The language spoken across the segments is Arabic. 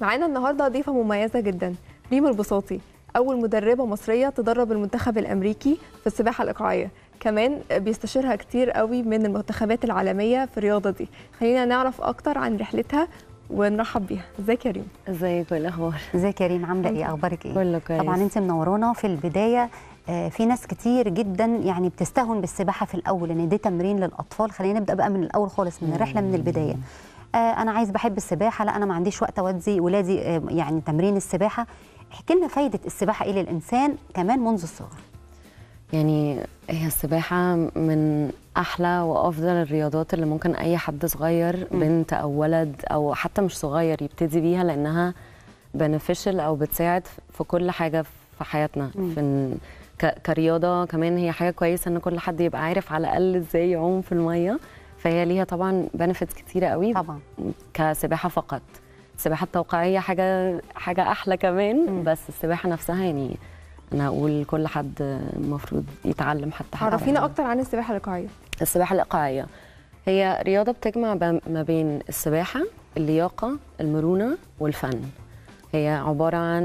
معانا النهارده ضيفه مميزه جدا ريم البساطي اول مدربه مصريه تدرب المنتخب الامريكي في السباحه الايقاعيه كمان بيستشيرها كتير قوي من المنتخبات العالميه في الرياضه دي خلينا نعرف اكتر عن رحلتها ونرحب بيها ازيك يا ريم ازيك ايه الاخبار ازيك يا ريم عامله ايه اخبارك ايه كله كويس طبعا انت منورانا في البدايه آه، في ناس كتير جدا يعني بتستهون بالسباحه في الاول ان يعني دي تمرين للاطفال خلينا نبدا بقى من الاول خالص من الرحله من البدايه آه، انا عايز بحب السباحه لا انا ما عنديش وقت اودي ولادي آه، يعني تمرين السباحه احكي لنا فايده السباحه ايه للانسان كمان منذ الصغر يعني هي السباحه من احلى وافضل الرياضات اللي ممكن اي حد صغير بنت او ولد او حتى مش صغير يبتدي بيها لانها بنفشل او بتساعد في كل حاجه في حياتنا في كرياضه كمان هي حاجه كويسه ان كل حد يبقى عارف على الاقل ازاي يعوم في الميه فهي ليها طبعا بنفيتس كتيره قوي طبعا كسباحه فقط السباحه التوقيعيه حاجه حاجه احلى كمان م. بس السباحه نفسها يعني انا اقول كل حد المفروض يتعلم حتى حاجه عرفينا يعني. اكتر عن السباحه الايقاعيه السباحه الايقاعيه هي رياضه بتجمع ما بين السباحه اللياقه المرونه والفن هي عباره عن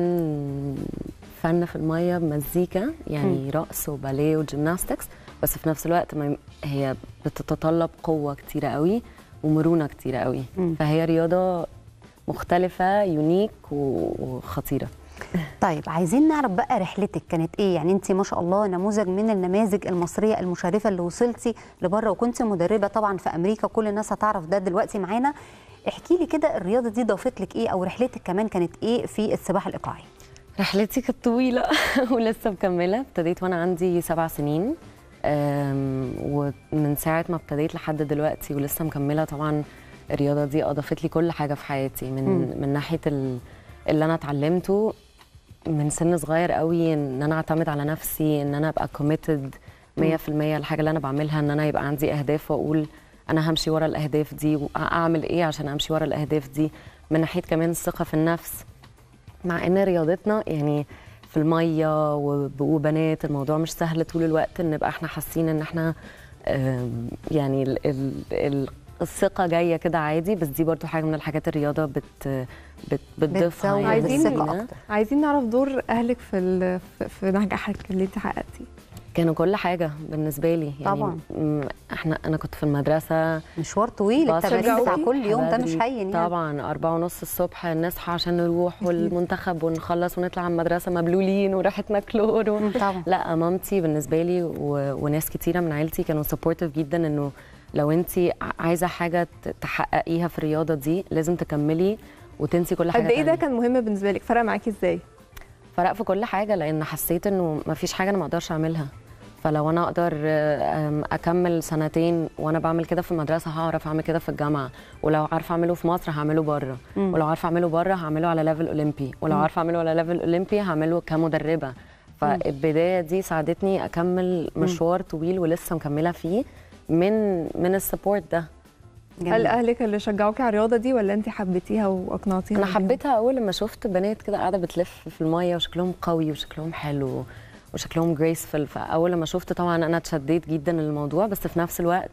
فن في الميه بمزيكا يعني م. رقص وباليه وجيمناستكس بس في نفس الوقت ما هي بتتطلب قوه كتيره قوي ومرونه كتيره قوي فهي رياضه مختلفه يونيك وخطيره طيب عايزين نعرف بقى رحلتك كانت ايه يعني انت ما شاء الله نموذج من النماذج المصريه المشرفه اللي وصلتي لبره وكنت مدربه طبعا في امريكا كل الناس هتعرف ده دلوقتي معانا احكي لي كده الرياضه دي ضافت لك ايه او رحلتك كمان كانت ايه في السباحه الايقاعي رحلتي كانت طويله ولسه مكمله ابتديت وانا عندي سبع سنين ومن ساعه ما ابتديت لحد دلوقتي ولسه مكمله طبعا الرياضه دي اضافت لي كل حاجه في حياتي من م. من ناحيه اللي انا اتعلمته من سن صغير قوي ان انا اعتمد على نفسي ان انا ابقى كوميتد 100% الحاجه اللي انا بعملها ان انا يبقى عندي اهداف واقول انا همشي ورا الاهداف دي واعمل ايه عشان امشي ورا الاهداف دي من ناحيه كمان الثقه في النفس مع ان رياضتنا يعني في الميه وبنات الموضوع مش سهل طول الوقت ان نبقى احنا حاسين ان احنا يعني ال ال الثقة جاية كده عادي بس دي برضو حاجة من الحاجات الرياضة بت بت بتضيفها يعني. عايزين, عايزين نعرف دور أهلك في في نجاحك اللي أنت حققتيه كانوا كل حاجه بالنسبه لي يعني طبعا احنا انا كنت في المدرسه مشوار طويل التمارين بتاع كل يوم ده مش هين يعني طبعا أربعة ونص الصبح نصحى عشان نروح والمنتخب ونخلص ونطلع من المدرسه مبلولين وريحتنا كلور و... طبعا لا مامتي بالنسبه لي و... وناس كتيره من عيلتي كانوا سبورتيف جدا انه لو انت عايزه حاجه تحققيها في الرياضه دي لازم تكملي وتنسي كل حاجه قد ايه ده كان مهم بالنسبه لك فرق معاكي ازاي فرق في كل حاجه لان حسيت انه ما فيش حاجه انا ما اقدرش اعملها فلو انا اقدر اكمل سنتين وانا بعمل كده في المدرسه هعرف اعمل كده في الجامعه ولو عارفه اعمله في مصر هعمله بره ولو عارفه اعمله بره هعمله على ليفل اولمبي ولو عارفه اعمله على ليفل اولمبي هعمله كمدربه فالبدايه دي ساعدتني اكمل مشوار طويل ولسه مكمله فيه من من السبورت ده جميل. هل اهلك اللي شجعوك على الرياضه دي ولا انت حبيتيها واقنعتيها انا حبيتها اول لما شفت بنات كده قاعده بتلف في الميه وشكلهم قوي وشكلهم حلو وشكلهم جريسفل فاول لما شفت طبعا انا اتشديت جدا للموضوع بس في نفس الوقت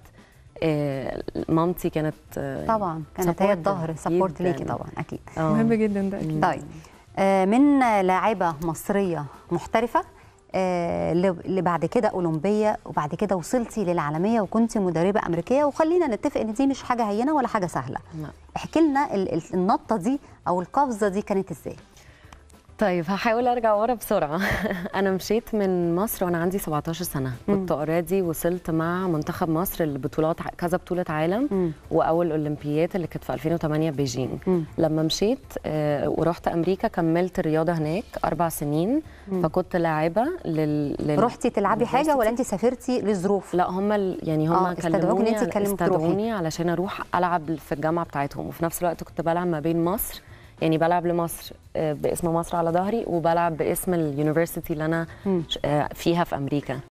آه، مامتي كانت آه، طبعا كانت هي الظهر سبورت ليكي طبعا اكيد أوه. مهم جدا ده اكيد طيب آه، من لاعبه مصريه محترفه اللي بعد كده اولمبيه وبعد كده وصلتي للعالميه وكنت مدربه امريكيه وخلينا نتفق ان دي مش حاجه هينه ولا حاجه سهله نعم. احكي لنا النطه دي او القفزه دي كانت ازاي طيب هحاول ارجع ورا بسرعه انا مشيت من مصر وانا عندي 17 سنه كنت اوريدي وصلت مع منتخب مصر لبطولات كذا بطوله عالم مم. واول اولمبيات اللي كانت في 2008 بيجين لما مشيت آه ورحت امريكا كملت الرياضه هناك اربع سنين مم. فكنت لاعبه لل, لل... رحتي تلعبي حاجه ولا انت سافرتي لظروف لا هم ال... يعني هم آه كلموني استدعوني علشان اروح العب في الجامعه بتاعتهم وفي نفس الوقت كنت بلعب ما بين مصر يعني بلعب لمصر آه، باسم مصر على ظهري وبلعب باسم اليونيفرسيتي اللي انا آه، فيها في امريكا